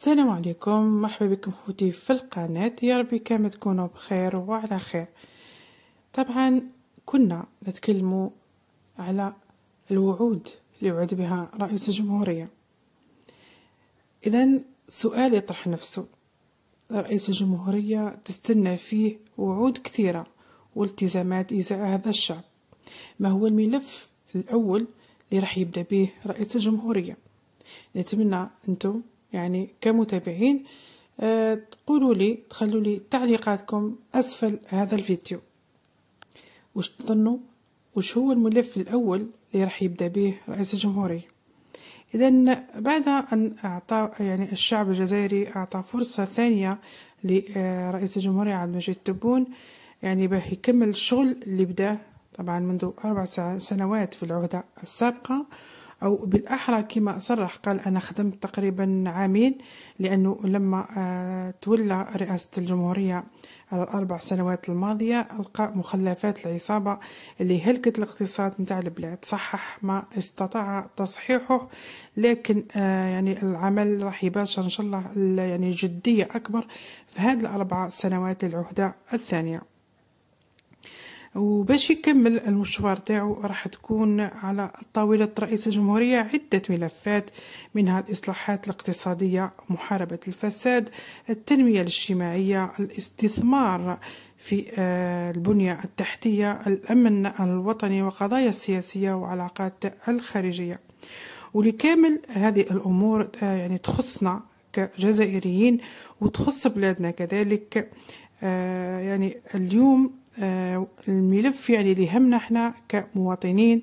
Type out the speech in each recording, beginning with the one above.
السلام عليكم مرحبا بكم خوتي في القناة يا ربي كامل تكونوا بخير وعلى خير طبعا كنا نتكلم على الوعود اللي وعد بها رئيس الجمهورية إذا سؤال يطرح نفسه رئيس الجمهورية تستنى فيه وعود كثيرة والتزامات إزاء هذا الشعب ما هو الملف الأول اللي راح يبدأ به رئيس الجمهورية نتمنى أنتم يعني كمتابعين تقولوا آه، لي تخلوا لي تعليقاتكم أسفل هذا الفيديو وش تظنوا وش هو الملف الأول اللي راح يبدأ به رئيس الجمهورية إذا بعد أن أعطى يعني الشعب الجزائري أعطى فرصة ثانية لرئيس الجمهورية عبد المجيد تبون يعني باه يكمل الشغل اللي بداه طبعا منذ أربع سنوات في العهدة السابقة أو بالأحرى كما صرح قال أنا خدمت تقريبا عامين لأنه لما آه، تولى رئاسة الجمهورية على الأربع سنوات الماضية ألقى مخلفات العصابة اللي هلكت الاقتصاد نتاع البلاد صحح ما استطاع تصحيحه لكن آه، يعني العمل راح يباشر إن شاء الله يعني جدية أكبر في هذه الأربع سنوات العهدة الثانية وباش يكمل المشوار تاعو راح تكون على طاولة رئيس الجمهورية عدة ملفات منها الإصلاحات الاقتصادية محاربة الفساد التنمية الاجتماعية الاستثمار في آه، البنية التحتية الأمن الوطني وقضايا السياسية وعلاقات الخارجية ولكامل هذه الأمور آه، يعني تخصنا كجزائريين وتخص بلادنا كذلك آه، يعني اليوم آه، الملف يعني اللي يهمنا احنا كمواطنين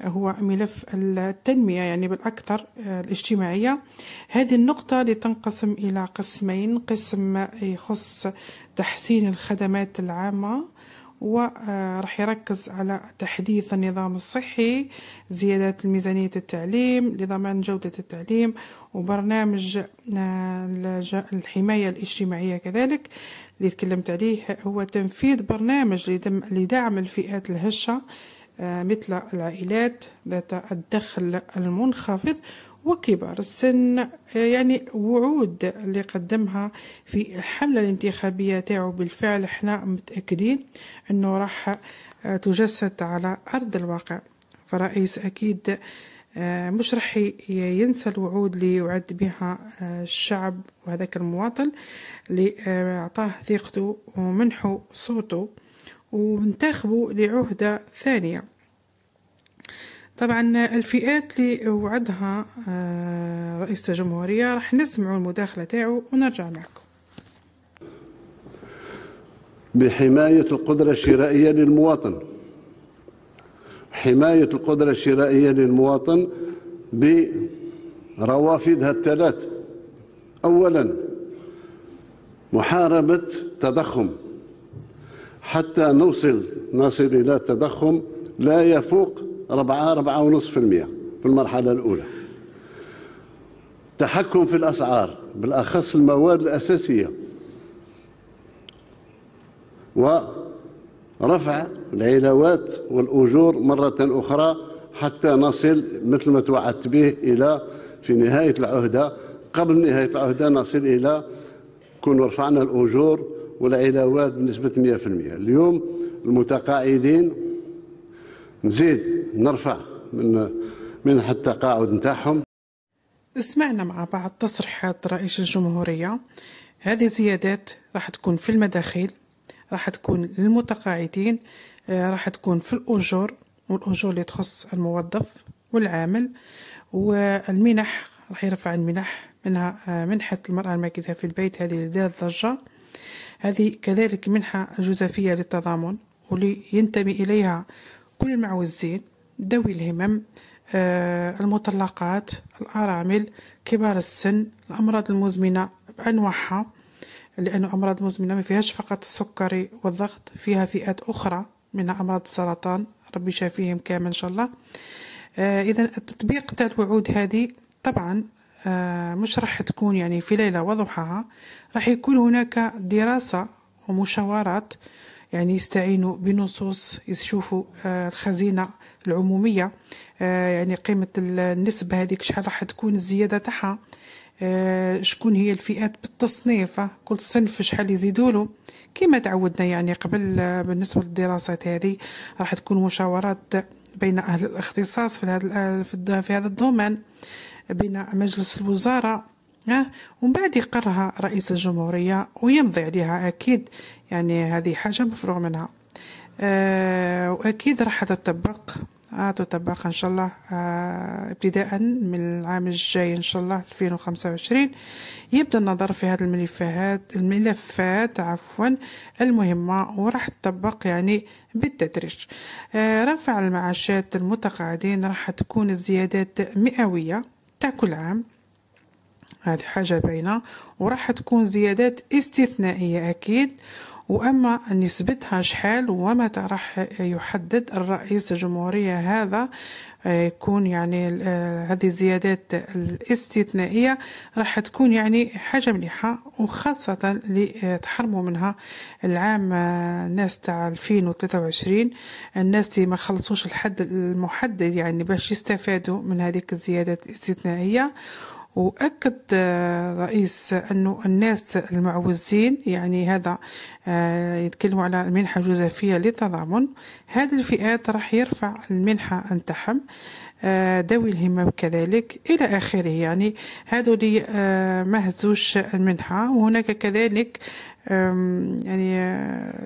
آه، هو ملف التنمية يعني بالأكثر آه، الاجتماعية هذه النقطة اللي تنقسم إلى قسمين قسم يخص تحسين الخدمات العامة ورح يركز على تحديث النظام الصحي زيادة ميزانية التعليم لضمان جودة التعليم وبرنامج الحماية الاجتماعية كذلك اللي تكلمت عليه هو تنفيذ برنامج لدعم الفئات الهشة آه، مثل العائلات ذات الدخل المنخفض وكبار السن آه، يعني وعود اللي قدمها في الحملة الانتخابية تاعو بالفعل احنا متأكدين انه راح آه، تجسد على أرض الواقع فرئيس أكيد آه، مش رح ينسى الوعود اللي وعد بها آه، الشعب وهذاك المواطن اللي آه، أعطاه ثقته ومنحه صوته وانتخبه لعهدة ثانية طبعا الفئات اللي وعدها رئيس الجمهورية رح نسمعوا المداخلة تاعو ونرجع معكم بحماية القدرة الشرائية للمواطن حماية القدرة الشرائية للمواطن بروافدها الثلاث أولا محاربة تضخم حتى نوصل نصل إلى تضخم لا يفوق ربعة ربعة ونصف في المئة في المرحلة الأولى تحكم في الأسعار بالأخص المواد الأساسية و رفع العلاوات والأجور مرة أخرى حتى نصل مثل ما توعدت به إلى في نهاية العهدة قبل نهاية العهدة نصل إلى كون رفعنا الأجور والعلاوات بنسبة 100% اليوم المتقاعدين نزيد نرفع من منح التقاعد نتاعهم سمعنا مع بعض تصريحات رئيس الجمهورية هذه الزيادات راح تكون في المداخيل راح تكون للمتقاعدين آه، راح تكون في الأجور والأجور اللي تخص الموظف والعامل والمنح راح يرفع المنح منها آه، منحة المرأة الماكثة في البيت هذه ذات ضجة هذه كذلك منحة جزافية للتضامن واللي ينتمي إليها كل المعوزين ذوي الهمم آه، المطلقات الأرامل كبار السن الأمراض المزمنة بأنواعها لأن أمراض مزمنة ما فيهاش فقط السكري والضغط فيها فئات أخرى من أمراض السرطان ربي شافيهم كامل إن شاء الله آه، إذا التطبيق تاع الوعود هذه طبعا آه، مش راح تكون يعني في ليلة وضحاها راح يكون هناك دراسة ومشاورات يعني يستعينوا بنصوص يشوفوا آه، الخزينة العمومية يعني قيمة النسبة هذيك شحال راح تكون الزيادة تاعها آه، شكون هي الفئات بالتصنيف آه، كل صنف شحال يزيدولو كما تعودنا يعني قبل آه، بالنسبه للدراسات هذه راح تكون مشاورات بين اهل الاختصاص في هذا في هذا الدومين بين مجلس الوزراء ها ومن بعد يقرها رئيس الجمهوريه ويمضي عليها اكيد يعني هذه حاجه مفروغ منها أه واكيد راح تطبق تطبق إن شاء الله آه، ابتداء من العام الجاي إن شاء الله 2025 يبدأ النظر في هذه الملفات الملفات عفوا المهمة وراح تطبق يعني بالتدريج آه، رفع المعاشات المتقاعدين راح تكون الزيادات مئوية تاع كل عام هذه حاجة باينة وراح تكون زيادات استثنائية أكيد وأما نسبتها شحال ومتى راح يحدد الرئيس الجمهورية هذا آه، يكون يعني آه، هذه الزيادات الاستثنائية راح تكون يعني حاجة مليحة وخاصة لتحرموا آه، منها العام الناس تاع 2023 الناس اللي ما خلصوش الحد المحدد يعني باش يستفادوا من هذه الزيادات الاستثنائية وأكد الرئيس آه، أنه الناس المعوزين يعني هذا آه، يتكلم على المنحة الجزافية للتضامن هذه الفئات راح يرفع المنحة نتاعهم آه، ذوي الهمم كذلك إلى آخره يعني هذو اللي مهزوش المنحة وهناك كذلك يعني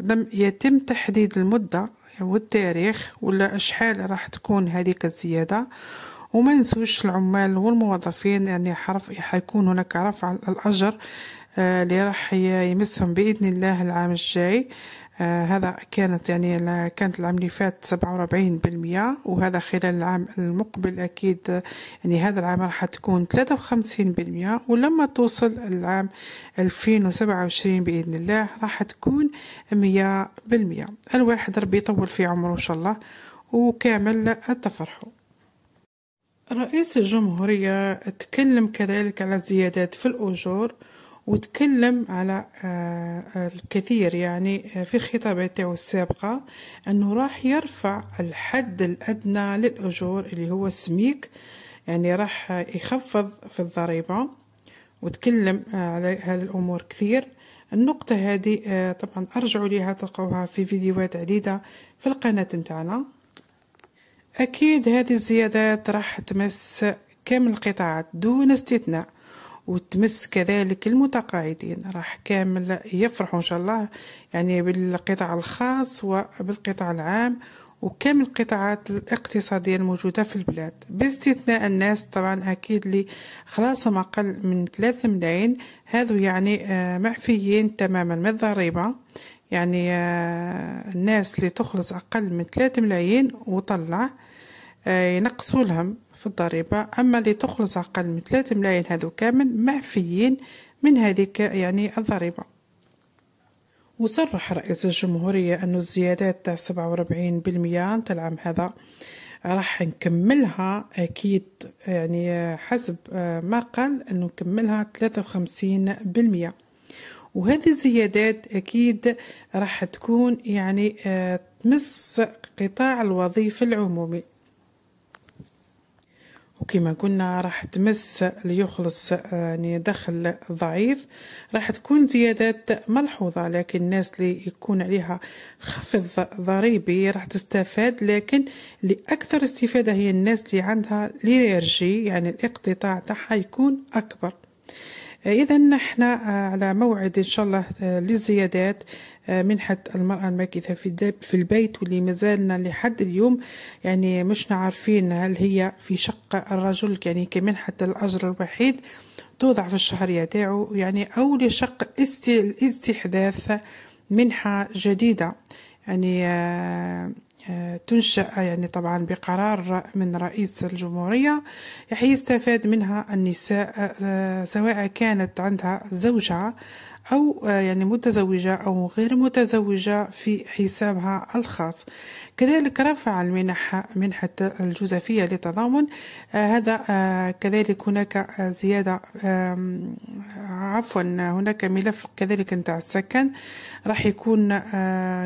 لم يتم تحديد المدة والتاريخ ولا أشحال راح تكون هذه الزيادة وما ننسوش العمال والموظفين يعني حرف حيكون هناك رفع الأجر آه، اللي راح يمسهم بإذن الله العام الجاي آه، هذا كانت يعني كانت العام اللي فات 47% بالمية وهذا خلال العام المقبل أكيد يعني هذا العام راح تكون 53% بالمية ولما توصل العام ألفين بإذن الله راح تكون مية بالمية الواحد ربي يطول في عمره إن شاء الله وكامل التفرحه رئيس الجمهورية تكلم كذلك على الزيادات في الأجور وتكلم على آه، الكثير يعني آه، في خطاباته السابقة أنه راح يرفع الحد الأدنى للأجور اللي هو السميك يعني راح يخفض في الضريبة وتكلم آه، على هذه الأمور كثير النقطة هذه طبعا أرجعوا ليها تلقوها في فيديوهات عديدة في القناة نتاعنا أكيد هذه الزيادات راح تمس كامل القطاعات دون استثناء وتمس كذلك المتقاعدين راح كامل يفرحوا إن شاء الله يعني بالقطاع الخاص وبالقطاع العام وكامل القطاعات الاقتصادية الموجودة في البلاد باستثناء الناس طبعا أكيد خلاص خلاصهم أقل من ثلاثة ملايين هذا يعني آه، معفيين تماما من الضريبة يعني آه، الناس اللي تخلص أقل من ثلاثة ملايين وطلع آه، ينقصوا لهم في الضريبة أما اللي تخلص أقل من ثلاثة ملايين هذو كامل معفيين من هذه يعني الضريبة وصرح رئيس الجمهورية أن الزيادات تاع سبعة بالمئة نتاع العام هذا راح نكملها أكيد يعني حسب آه، ما قال أنه نكملها بالمئة وهذه الزيادات أكيد راح تكون يعني آه، تمس قطاع الوظيفة العمومي وكما قلنا راح تمس ليخلص آه، يعني دخل ضعيف راح تكون زيادات ملحوظة لكن الناس اللي يكون عليها خفض ضريبي راح تستفاد لكن لأكثر استفادة هي الناس اللي عندها ليرجي يعني الاقتطاع تاعها يكون أكبر إذا نحن آه، على موعد إن شاء الله آه، للزيادات آه، منحة المرأة الماكثة في في البيت واللي مازالنا لحد اليوم يعني مش عارفين هل هي في شق الرجل يعني كمنحة الأجر الوحيد توضع في الشهرية تاعو يعني أو لشق استحداث منحة جديدة يعني آه، تنشأ يعني طبعا بقرار من رئيس الجمهورية يستفاد منها النساء آه، سواء كانت عندها زوجها أو آه، يعني متزوجة أو غير متزوجة في حسابها الخاص كذلك رفع المنحة منحة الجزافية للتضامن آه، هذا آه، كذلك هناك زيادة عفوا هناك ملف كذلك نتاع السكن راح يكون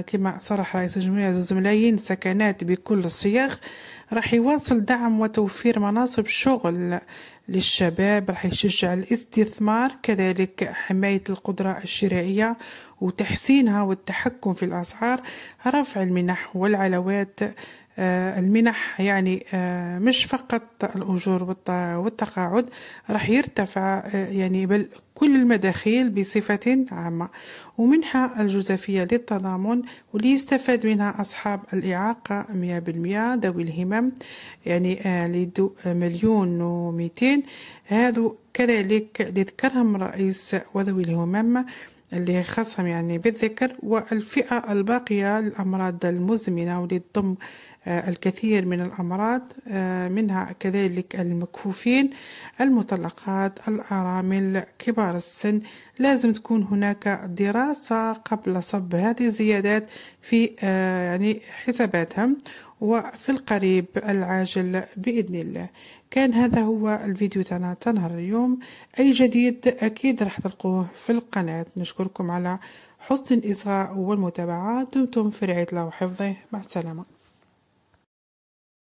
كما صرح رئيس الجمهورية زوز ملايين سكنات بكل الصياغ راح يواصل دعم وتوفير مناصب شغل للشباب راح يشجع الاستثمار كذلك حماية القدرة الشرائية وتحسينها والتحكم في الأسعار رفع المنح والعلاوات آه، المنح يعني آه، مش فقط الأجور والتقاعد راح يرتفع آه، يعني بل كل المداخيل بصفة عامة ومنها الجزافية للتضامن وليستفاد يستفاد منها أصحاب الإعاقة 100% ذوي الهمم يعني آه، لدو آه، مليون و هذا كذلك لذكرهم رئيس وذوي الهمم اللي خاصهم يعني بالذكر والفئة الباقية للأمراض المزمنة واللي تضم آه، الكثير من الأمراض آه، منها كذلك المكفوفين المطلقات الأرامل كبار السن لازم تكون هناك دراسة قبل صب هذه الزيادات في آه، يعني حساباتهم وفي القريب العاجل بإذن الله كان هذا هو الفيديو تاعنا تاع نهار اليوم اي جديد اكيد راح تلقوه في القناه نشكركم على حسن الاصغاء والمتابعه دمتم في رعايه الله وحفظه مع السلامه